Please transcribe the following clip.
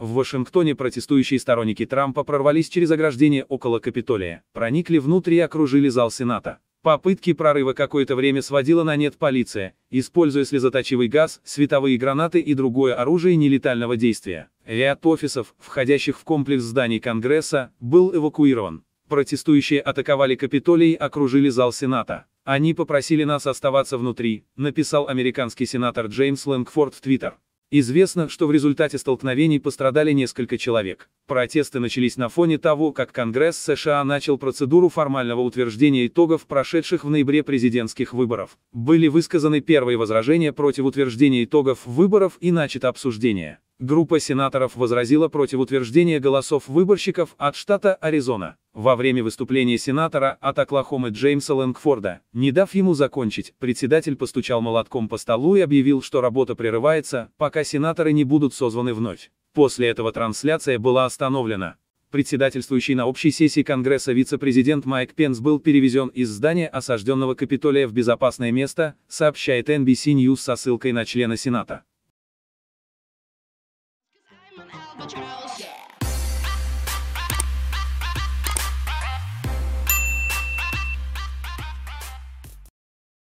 В Вашингтоне протестующие сторонники Трампа прорвались через ограждение около Капитолия, проникли внутрь и окружили зал Сената. Попытки прорыва какое-то время сводила на нет полиция, используя слезоточивый газ, световые гранаты и другое оружие нелетального действия. Ряд офисов, входящих в комплекс зданий Конгресса, был эвакуирован. Протестующие атаковали Капитолий и окружили зал Сената. Они попросили нас оставаться внутри, написал американский сенатор Джеймс Лэнгфорд в Твиттер. Известно, что в результате столкновений пострадали несколько человек. Протесты начались на фоне того, как Конгресс США начал процедуру формального утверждения итогов прошедших в ноябре президентских выборов. Были высказаны первые возражения против утверждения итогов выборов и начато обсуждение. Группа сенаторов возразила против утверждения голосов выборщиков от штата Аризона во время выступления сенатора от Оклахомы Джеймса Лэнгфорда. Не дав ему закончить, председатель постучал молотком по столу и объявил, что работа прерывается, пока сенаторы не будут созваны вновь. После этого трансляция была остановлена. Председательствующий на общей сессии Конгресса вице-президент Майк Пенс был перевезен из здания осажденного Капитолия в безопасное место, сообщает NBC News со ссылкой на члена Сената. but your house. Yeah.